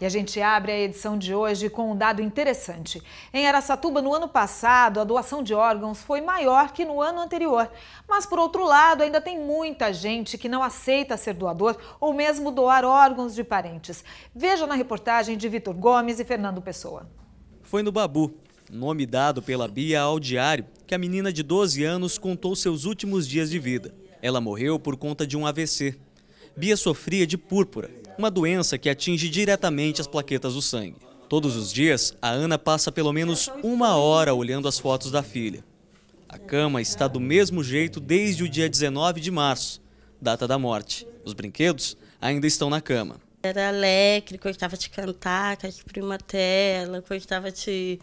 E a gente abre a edição de hoje com um dado interessante. Em Aracatuba, no ano passado, a doação de órgãos foi maior que no ano anterior. Mas, por outro lado, ainda tem muita gente que não aceita ser doador ou mesmo doar órgãos de parentes. Veja na reportagem de Vitor Gomes e Fernando Pessoa. Foi no Babu, nome dado pela Bia ao diário, que a menina de 12 anos contou seus últimos dias de vida. Ela morreu por conta de um AVC. Bia sofria de púrpura, uma doença que atinge diretamente as plaquetas do sangue. Todos os dias, a Ana passa pelo menos uma hora olhando as fotos da filha. A cama está do mesmo jeito desde o dia 19 de março, data da morte. Os brinquedos ainda estão na cama. Era alegre, gostava de cantar com as primas tela, gostava de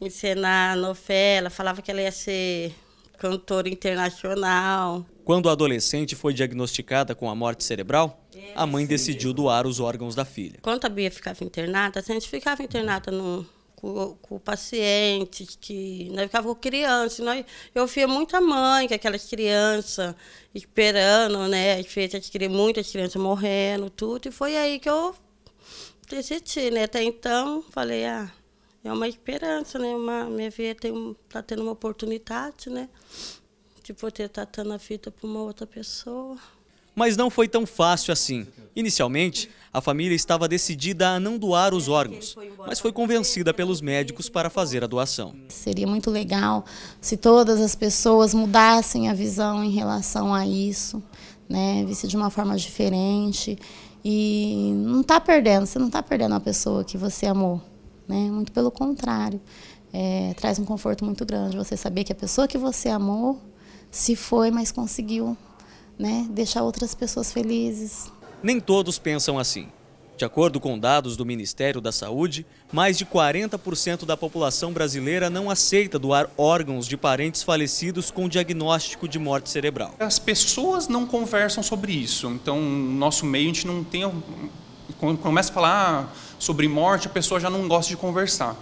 encenar novela, falava que ela ia ser cantora internacional. Quando a adolescente foi diagnosticada com a morte cerebral, é. a mãe decidiu doar os órgãos da filha. Quando a Bia ficava internada, a gente ficava internada no, com, com o paciente, que nós né, ficava com criança. Nós, né, eu via muita mãe com é aquelas crianças esperando, né? Feitas, muitas crianças morrendo, tudo. E foi aí que eu decidi, né? Até então, falei, ah, é uma esperança, né? Uma, minha filha está tendo uma oportunidade, né? De poder estar tá dando a vida para uma outra pessoa. Mas não foi tão fácil assim. Inicialmente, a família estava decidida a não doar os órgãos, mas foi convencida pelos médicos para fazer a doação. Seria muito legal se todas as pessoas mudassem a visão em relação a isso, né? Visse de uma forma diferente. E não está perdendo, você não está perdendo a pessoa que você amou. Né? Muito pelo contrário. É, traz um conforto muito grande você saber que a pessoa que você amou se foi, mas conseguiu né? deixar outras pessoas felizes. Nem todos pensam assim. De acordo com dados do Ministério da Saúde, mais de 40% da população brasileira não aceita doar órgãos de parentes falecidos com diagnóstico de morte cerebral. As pessoas não conversam sobre isso, então no nosso meio a gente não tem quando começa a falar sobre morte, a pessoa já não gosta de conversar.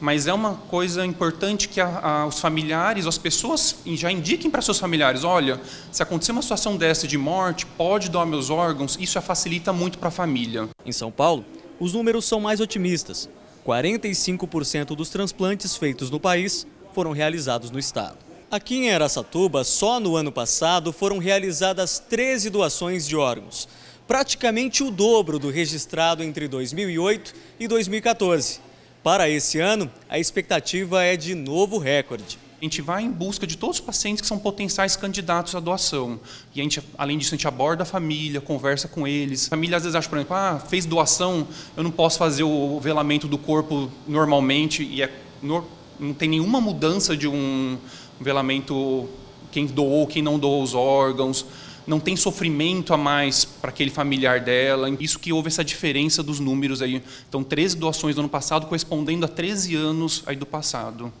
Mas é uma coisa importante que a, a, os familiares, as pessoas já indiquem para seus familiares: olha, se acontecer uma situação dessa de morte, pode doar meus órgãos, isso facilita muito para a família. Em São Paulo, os números são mais otimistas. 45% dos transplantes feitos no país foram realizados no estado. Aqui em Araçatuba, só no ano passado foram realizadas 13 doações de órgãos praticamente o dobro do registrado entre 2008 e 2014. Para esse ano, a expectativa é de novo recorde. A gente vai em busca de todos os pacientes que são potenciais candidatos à doação. E a gente, além disso, a gente aborda a família, conversa com eles. A família às vezes acha, por exemplo, ah, fez doação, eu não posso fazer o velamento do corpo normalmente e é, não tem nenhuma mudança de um velamento quem doou, quem não doou os órgãos não tem sofrimento a mais para aquele familiar dela. Isso que houve essa diferença dos números aí. Então, 13 doações do ano passado correspondendo a 13 anos aí do passado.